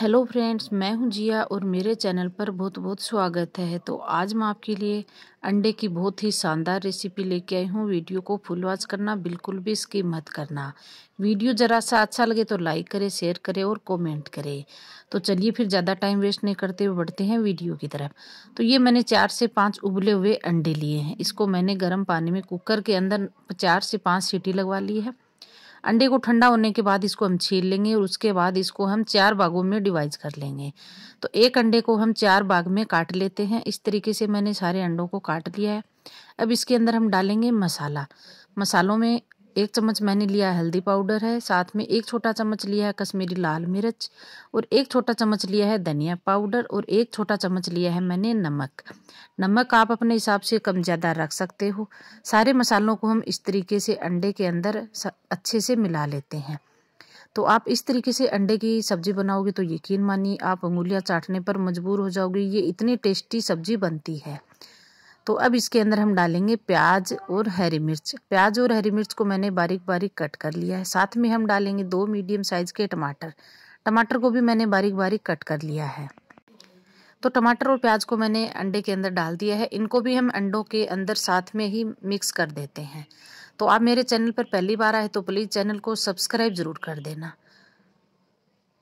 hello friends मैं हूं जिया और मेरे चैनल पर बहुत बहुत स्वागत है तो आज मैं आपके लिए अंडे की बहुत ही शानदार रेसिपी लेके आई हूं वीडियो को फुल वॉच करना बिल्कुल भी इसकी मत करना वीडियो ज़रा सा अच्छा लगे तो लाइक करें शेयर करें और कमेंट करें तो चलिए फिर ज़्यादा टाइम वेस्ट नहीं करते हुए बढ़ते हैं वीडियो की तरफ तो ये मैंने चार से पाँच उबले हुए अंडे लिए हैं इसको मैंने गर्म पानी में कुकर के अंदर चार से पाँच सीटी लगवा ली है अंडे को ठंडा होने के बाद इसको हम छील लेंगे और उसके बाद इसको हम चार भागों में डिवाइड कर लेंगे तो एक अंडे को हम चार भाग में काट लेते हैं इस तरीके से मैंने सारे अंडों को काट लिया है अब इसके अंदर हम डालेंगे मसाला मसालों में एक चम्मच मैंने लिया हल्दी पाउडर है साथ में एक छोटा चम्मच लिया है कश्मीरी लाल मिर्च और एक छोटा चम्मच लिया है धनिया पाउडर और एक छोटा चम्मच लिया है मैंने नमक नमक आप अपने हिसाब से कम ज़्यादा रख सकते हो सारे मसालों को हम इस तरीके से अंडे के अंदर अच्छे से मिला लेते हैं तो आप इस तरीके से अंडे की सब्ज़ी बनाओगे तो यकीन मानिए आप उंगलियाँ चाटने पर मजबूर हो जाओगे ये इतनी टेस्टी सब्ज़ी बनती है तो अब इसके अंदर हम डालेंगे प्याज और हरी मिर्च प्याज और हरी मिर्च को मैंने बारीक बारीक कट कर लिया है साथ में हम डालेंगे दो मीडियम साइज के टमाटर टमाटर को भी मैंने बारीक बारीक कट कर लिया है तो टमाटर और प्याज को मैंने अंडे के अंदर डाल दिया है इनको भी हम अंडों के अंदर साथ में ही मिक्स कर देते हैं तो आप मेरे चैनल पर पहली बार आए तो प्लीज़ चैनल को सब्सक्राइब ज़रूर कर देना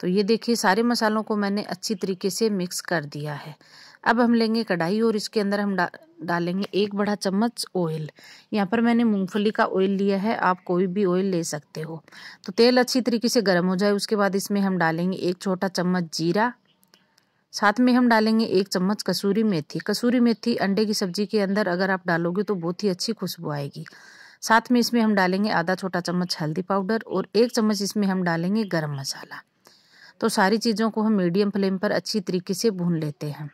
तो ये देखिए सारे मसालों को मैंने अच्छी तरीके से मिक्स कर दिया है अब हम लेंगे कढ़ाई और इसके अंदर हम डा, डालेंगे एक बड़ा चम्मच ऑयल यहाँ पर मैंने मूंगफली का ऑयल लिया है आप कोई भी ऑयल ले सकते हो तो तेल अच्छी तरीके से गर्म हो जाए उसके बाद इसमें हम डालेंगे एक छोटा चम्मच जीरा साथ में हम डालेंगे एक चम्मच कसूरी मेथी कसूरी मेथी अंडे की सब्जी के अंदर अगर आप डालोगे तो बहुत ही अच्छी खुशबू आएगी साथ में इसमें हम डालेंगे आधा छोटा चम्मच हल्दी पाउडर और एक चम्मच इसमें हम डालेंगे गर्म मसाला तो सारी चीज़ों को हम मीडियम फ्लेम पर अच्छी तरीके से भून लेते हैं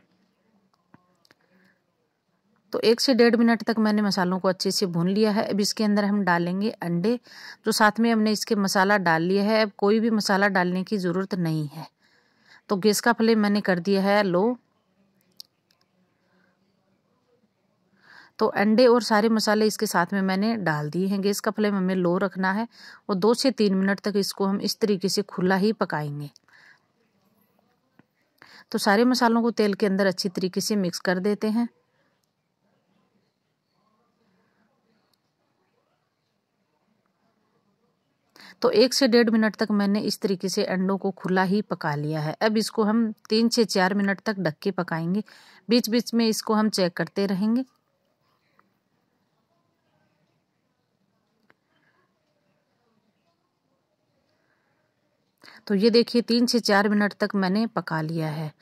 तो एक से डेढ़ मिनट तक मैंने मसालों को अच्छे से भून लिया है अब इसके अंदर हम डालेंगे अंडे तो साथ में हमने इसके मसाला डाल लिया है अब कोई भी मसाला डालने की ज़रूरत नहीं है तो गैस का फ्लेम मैंने कर दिया है लो तो अंडे और सारे मसाले इसके साथ में मैंने डाल दिए हैं गैस का फ्लेम हमें लो रखना है और दो से तीन मिनट तक इसको हम इस तरीके से खुला ही पकाएंगे तो सारे मसालों को तेल के अंदर अच्छी तरीके से मिक्स कर देते हैं तो एक से डेढ़ मिनट तक मैंने इस तरीके से अंडों को खुला ही पका लिया है अब इसको हम तीन से चार मिनट तक ढक के पकाएंगे बीच बीच में इसको हम चेक करते रहेंगे तो ये देखिए तीन से चार मिनट तक मैंने पका लिया है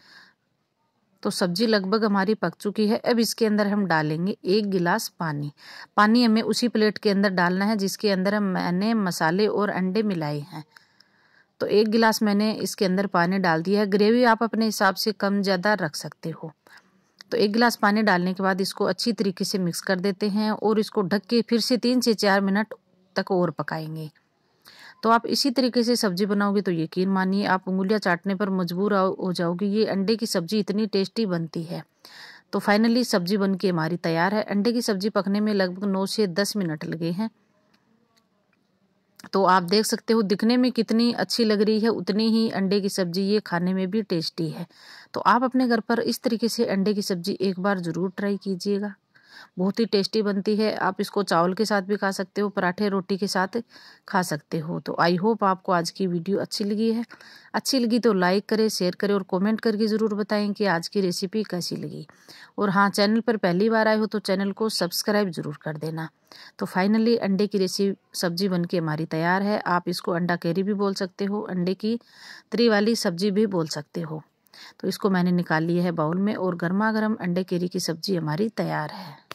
तो सब्जी लगभग हमारी पक चुकी है अब इसके अंदर हम डालेंगे एक गिलास पानी पानी हमें उसी प्लेट के अंदर डालना है जिसके अंदर हम मैंने मसाले और अंडे मिलाए हैं तो एक गिलास मैंने इसके अंदर पानी डाल दिया है ग्रेवी आप अपने हिसाब से कम ज़्यादा रख सकते हो तो एक गिलास पानी डालने के बाद इसको अच्छी तरीके से मिक्स कर देते हैं और इसको ढक के फिर से तीन से चार मिनट तक और पकाएंगे तो आप इसी तरीके से सब्जी बनाओगे तो यकीन मानिए आप उंगलियाँ चाटने पर मजबूर हो जाओगे ये अंडे की सब्जी इतनी टेस्टी बनती है तो फाइनली सब्जी बन के हमारी तैयार है अंडे की सब्जी पकने में लगभग नौ से दस मिनट लगे हैं तो आप देख सकते हो दिखने में कितनी अच्छी लग रही है उतनी ही अंडे की सब्जी ये खाने में भी टेस्टी है तो आप अपने घर पर इस तरीके से अंडे की सब्जी एक बार ज़रूर ट्राई कीजिएगा बहुत ही टेस्टी बनती है आप इसको चावल के साथ भी खा सकते हो पराठे रोटी के साथ खा सकते हो तो आई होप आपको आज की वीडियो अच्छी लगी है अच्छी लगी तो लाइक करें शेयर करें और कमेंट करके ज़रूर बताएं कि आज की रेसिपी कैसी लगी और हाँ चैनल पर पहली बार आए हो तो चैनल को सब्सक्राइब ज़रूर कर देना तो फाइनली अंडे की रेसिपी सब्जी बन के हमारी तैयार है आप इसको अंडा कैरी भी बोल सकते हो अंडे की तरी वाली सब्जी भी बोल सकते हो तो इसको मैंने निकाल लिया है बाउल में और गर्मा गर्म अंडे केरी की सब्जी हमारी तैयार है